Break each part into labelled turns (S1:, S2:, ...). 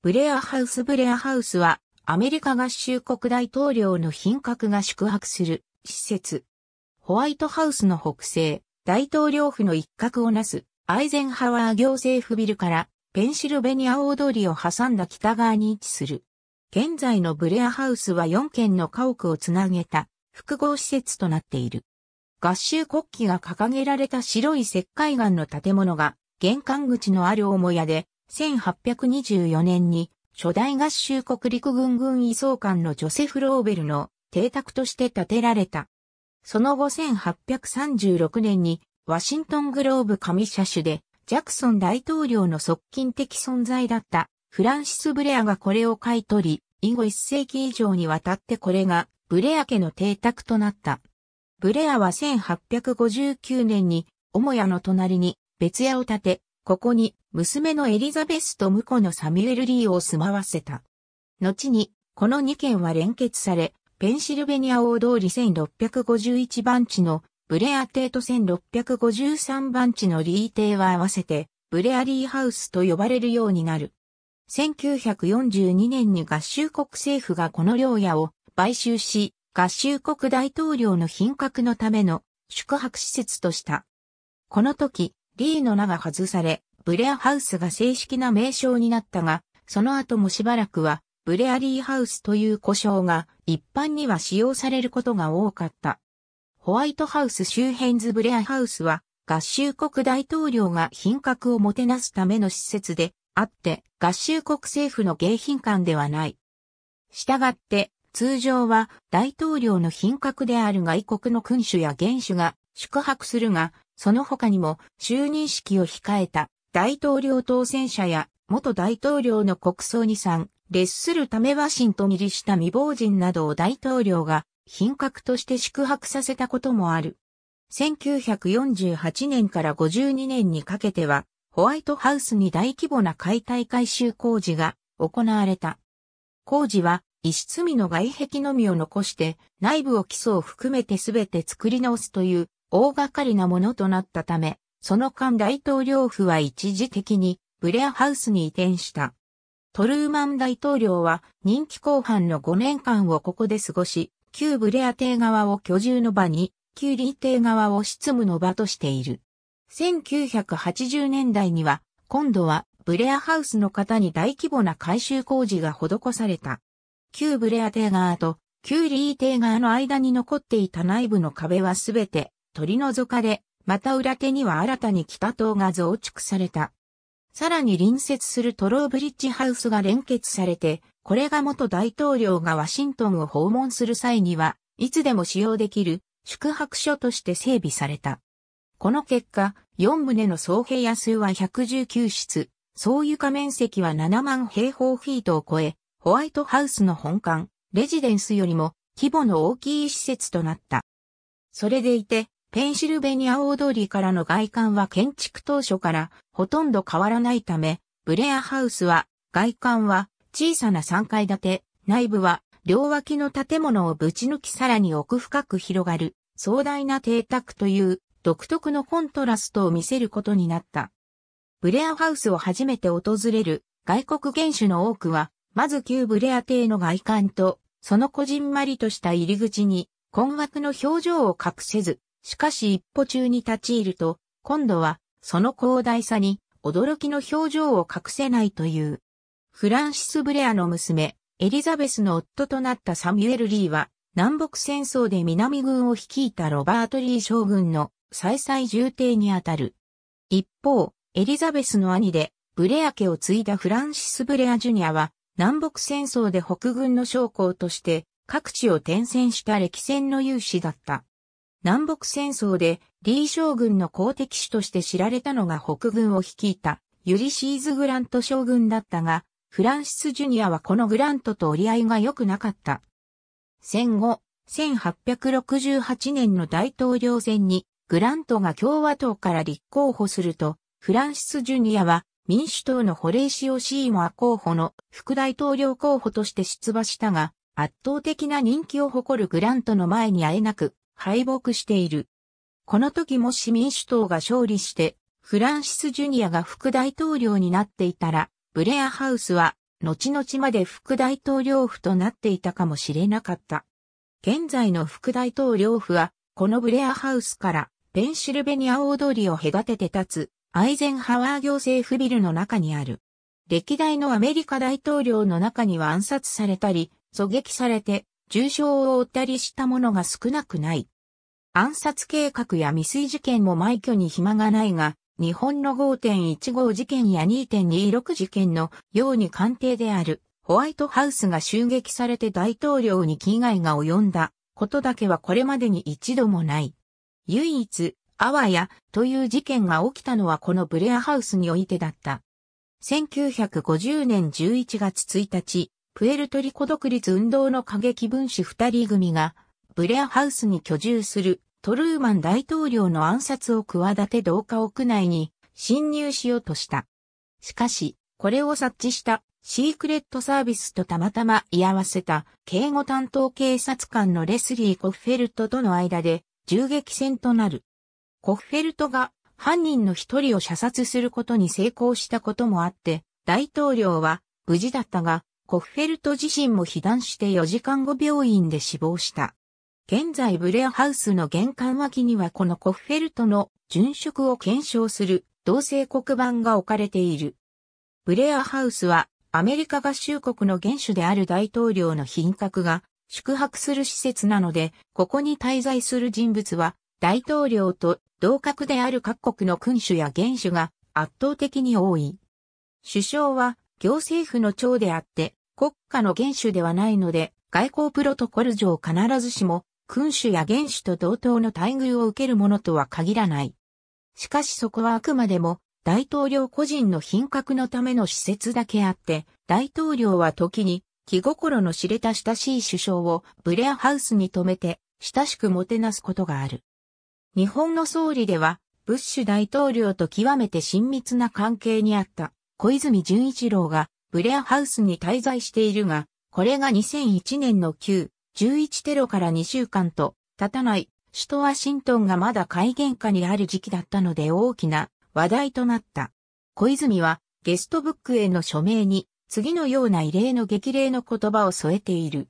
S1: ブレアハウスブレアハウスはアメリカ合衆国大統領の品格が宿泊する施設。ホワイトハウスの北西、大統領府の一角をなすアイゼンハワー行政府ビルからペンシルベニア大通りを挟んだ北側に位置する。現在のブレアハウスは4軒の家屋をつなげた複合施設となっている。合衆国旗が掲げられた白い石灰岩の建物が玄関口のある母屋で1824年に初代合衆国陸軍軍移総監のジョセフ・ローベルの邸宅として建てられた。その後1836年にワシントングローブ紙車種でジャクソン大統領の側近的存在だったフランシス・ブレアがこれを買い取り、以後一世紀以上にわたってこれがブレア家の邸宅となった。ブレアは1859年に母屋の隣に別屋を建て、ここに娘のエリザベスと婿のサミュエル・リーを住まわせた。後に、この2件は連結され、ペンシルベニア大通り1651番地のブレア邸と1653番地のリー邸は合わせて、ブレアリーハウスと呼ばれるようになる。1942年に合衆国政府がこの領野を買収し、合衆国大統領の品格のための宿泊施設とした。この時、リーの名が外され、ブレアハウスが正式な名称になったが、その後もしばらくは、ブレアリーハウスという呼称が一般には使用されることが多かった。ホワイトハウス周辺ズブレアハウスは、合衆国大統領が品格をもてなすための施設であって、合衆国政府の迎賓館ではない。したがって、通常は大統領の品格である外国の君主や元首が宿泊するが、その他にも就任式を控えた大統領当選者や元大統領の国葬に参列するためワシントン入りした未亡人などを大統領が品格として宿泊させたこともある。1948年から52年にかけては、ホワイトハウスに大規模な解体改修工事が行われた。工事は一室みの外壁のみを残して内部を基礎を含めてすべて作り直すという大掛かりなものとなったため、その間大統領府は一時的にブレアハウスに移転した。トルーマン大統領は任期後半の5年間をここで過ごし、旧ブレア邸側を居住の場に、旧リー邸側を執務の場としている。1980年代には、今度はブレアハウスの方に大規模な改修工事が施された。旧ブレア邸側と旧リー邸側の間に残っていた内部の壁はすべて取り除かれ、また裏手には新たに北棟が増築された。さらに隣接するトローブリッジハウスが連結されて、これが元大統領がワシントンを訪問する際には、いつでも使用できる宿泊所として整備された。この結果、4棟の総平屋数は119室、総床面積は7万平方フィートを超え、ホワイトハウスの本館、レジデンスよりも規模の大きい施設となった。それでいて、ペンシルベニア大通りからの外観は建築当初からほとんど変わらないため、ブレアハウスは外観は小さな3階建て、内部は両脇の建物をぶち抜きさらに奥深く広がる壮大な邸宅という独特のコントラストを見せることになった。ブレアハウスを初めて訪れる外国元首の多くは、まず旧ブレア邸の外観と、そのこじんまりとした入り口に困惑の表情を隠せず、しかし一歩中に立ち入ると、今度はその広大さに驚きの表情を隠せないという。フランシス・ブレアの娘、エリザベスの夫となったサミュエル・リーは、南北戦争で南軍を率いたロバート・リー将軍の再々重帝にあたる。一方、エリザベスの兄で、ブレア家を継いだフランシス・ブレア・ジュニアは、南北戦争で北軍の将校として、各地を転戦した歴戦の勇士だった。南北戦争で李将軍の公敵手として知られたのが北軍を率いたユリシーズ・グラント将軍だったが、フランシス・ジュニアはこのグラントと折り合いが良くなかった。戦後、1868年の大統領選にグラントが共和党から立候補すると、フランシス・ジュニアは民主党のホレイシオ・シーモア候補の副大統領候補として出馬したが、圧倒的な人気を誇るグラントの前に会えなく敗北している。この時もし民主党が勝利して、フランシス・ジュニアが副大統領になっていたら、ブレアハウスは、後々まで副大統領府となっていたかもしれなかった。現在の副大統領府は、このブレアハウスからペンシルベニア大通りを隔てて立つアイゼンハワー行政府ビルの中にある。歴代のアメリカ大統領の中には暗殺されたり、狙撃されて重傷を負ったりしたものが少なくない。暗殺計画や未遂事件も埋挙に暇がないが、日本の5.15事件や2.26事件のように官邸であるホワイトハウスが襲撃されて大統領に危害が及んだことだけはこれまでに一度もない。唯一、あわやという事件が起きたのはこのブレアハウスにおいてだった。1950年11月1日、プエルトリコ独立運動の過激分子二人組が、ブレアハウスに居住するトルーマン大統領の暗殺を企て同化屋内に侵入しようとした。しかし、これを察知したシークレットサービスとたまたま居合わせた警護担当警察官のレスリー・コフェルトとの間で銃撃戦となる。コフェルトが犯人の一人を射殺することに成功したこともあって、大統領は無事だったが、コッフェルト自身も被弾して4時間後病院で死亡した。現在ブレアハウスの玄関脇にはこのコッフェルトの殉職を検証する同性黒板が置かれている。ブレアハウスはアメリカ合衆国の元首である大統領の品格が宿泊する施設なので、ここに滞在する人物は大統領と同格である各国の君主や元首が圧倒的に多い。首相は行政府の長であって、国家の元首ではないので、外交プロトコル上必ずしも、君主や元首と同等の待遇を受けるものとは限らない。しかしそこはあくまでも、大統領個人の品格のための施設だけあって、大統領は時に、気心の知れた親しい首相をブレアハウスに泊めて、親しくもてなすことがある。日本の総理では、ブッシュ大統領と極めて親密な関係にあった、小泉純一郎が、ブレアハウスに滞在しているが、これが2001年の旧11テロから2週間と経たない首都ワシントンがまだ改元下にある時期だったので大きな話題となった。小泉はゲストブックへの署名に次のような異例の激励の言葉を添えている。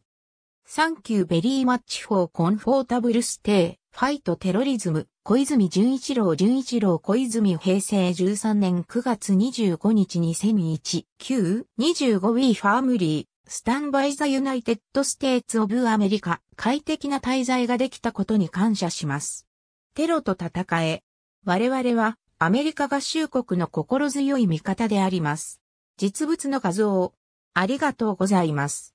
S1: サンキューベリーマッチフォーコンフォータブルステイ、ファイトテロリズム、小泉純一郎純一郎小泉平成13年9月25日2001 9 2 5 w e ファームリースタンバイザユナイテッドステーツオブアメリカ快適な滞在ができたことに感謝します。テロと戦え。我々はアメリカ合衆国の心強い味方であります。実物の画像ありがとうございます。